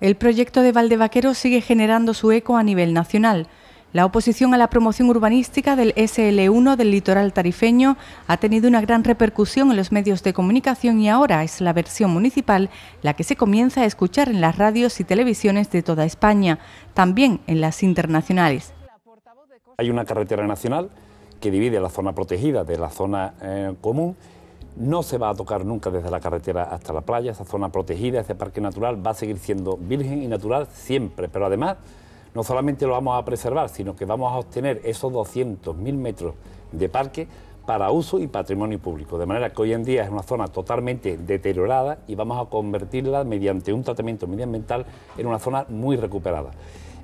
El proyecto de Valdevaquero sigue generando su eco a nivel nacional. La oposición a la promoción urbanística del SL1 del litoral tarifeño ha tenido una gran repercusión en los medios de comunicación y ahora es la versión municipal la que se comienza a escuchar en las radios y televisiones de toda España, también en las internacionales. Hay una carretera nacional que divide la zona protegida de la zona eh, común no se va a tocar nunca desde la carretera hasta la playa, esa zona protegida, ese parque natural va a seguir siendo virgen y natural siempre, pero además no solamente lo vamos a preservar, sino que vamos a obtener esos 200.000 metros de parque para uso y patrimonio público, de manera que hoy en día es una zona totalmente deteriorada y vamos a convertirla mediante un tratamiento medioambiental en una zona muy recuperada.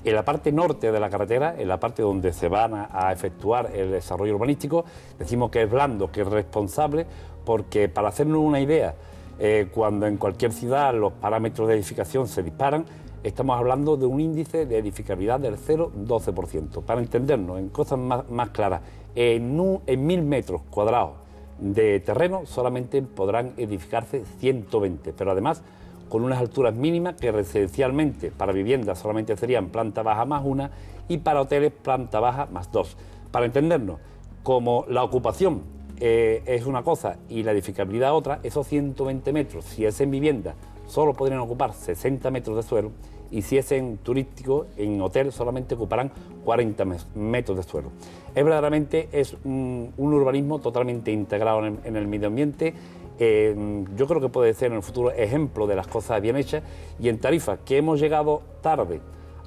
En la parte norte de la carretera, en la parte donde se van a, a efectuar el desarrollo urbanístico, decimos que es blando, que es responsable, porque para hacernos una idea, eh, cuando en cualquier ciudad los parámetros de edificación se disparan, estamos hablando de un índice de edificabilidad del 0,12%. Para entendernos, en cosas más, claras, en, en mil metros cuadrados de terreno solamente podrán edificarse 120, pero además con unas alturas mínimas que residencialmente para viviendas solamente serían planta baja más una y para hoteles planta baja más dos. Para entendernos, como la ocupación eh, es una cosa y la edificabilidad otra, esos 120 metros, si es en vivienda, solo podrían ocupar 60 metros de suelo y si es en turístico, en hotel, solamente ocuparán 40 metros de suelo. Es verdaderamente es un, urbanismo totalmente integrado en el, medio ambiente. Eh, yo creo que puede ser en el futuro ejemplo de las cosas bien hechas y en Tarifa, que hemos llegado tarde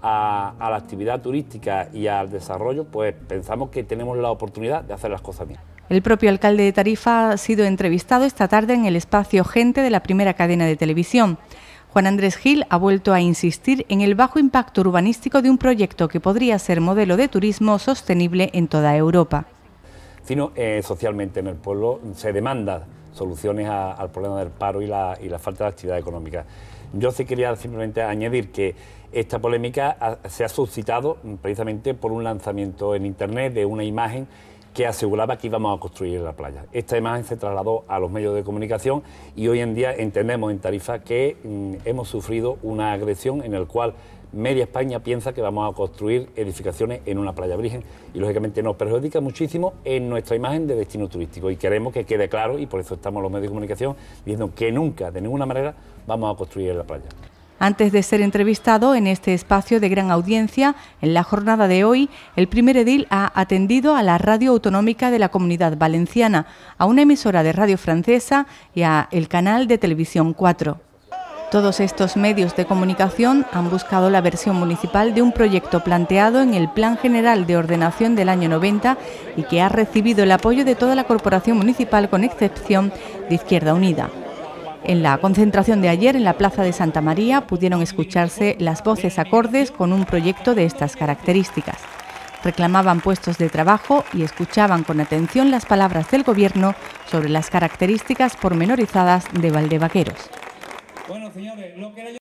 a, la actividad turística y al desarrollo, pues pensamos que tenemos la oportunidad de hacer las cosas bien. El propio alcalde de Tarifa ha sido entrevistado esta tarde en el espacio Gente de la primera cadena de televisión. Juan Andrés Gil ha vuelto a insistir en el bajo impacto urbanístico de un proyecto que podría ser modelo de turismo sostenible en toda Europa. Sino eh, socialmente en el pueblo se demanda soluciones al problema del paro y la, falta de actividad económica. Yo sí quería simplemente añadir que esta polémica se ha suscitado precisamente por un lanzamiento en Internet de una imagen que aseguraba que íbamos a construir la playa. Esta imagen se trasladó a los medios de comunicación y hoy en día entendemos en Tarifa que mm, hemos sufrido una agresión en la cual media España piensa que vamos a construir edificaciones en una playa virgen y lógicamente nos perjudica muchísimo en nuestra imagen de destino turístico y queremos que quede claro y por eso estamos los medios de comunicación diciendo que nunca, de ninguna manera, vamos a construir la playa. Antes de ser entrevistado en este espacio de gran audiencia, en la jornada de hoy, el primer edil ha atendido a la radio autonómica de la Comunidad Valenciana, a una emisora de radio francesa y a el canal de televisión 4. Todos estos medios de comunicación han buscado la versión municipal de un proyecto planteado en el Plan General de Ordenación del año 90 y que ha recibido el apoyo de toda la Corporación Municipal con excepción de Izquierda Unida. En la concentración de ayer en la Plaza de Santa María pudieron escucharse las voces acordes con un proyecto de estas características. Reclamaban puestos de trabajo y escuchaban con atención las palabras del Gobierno sobre las características pormenorizadas de Valdevaqueros.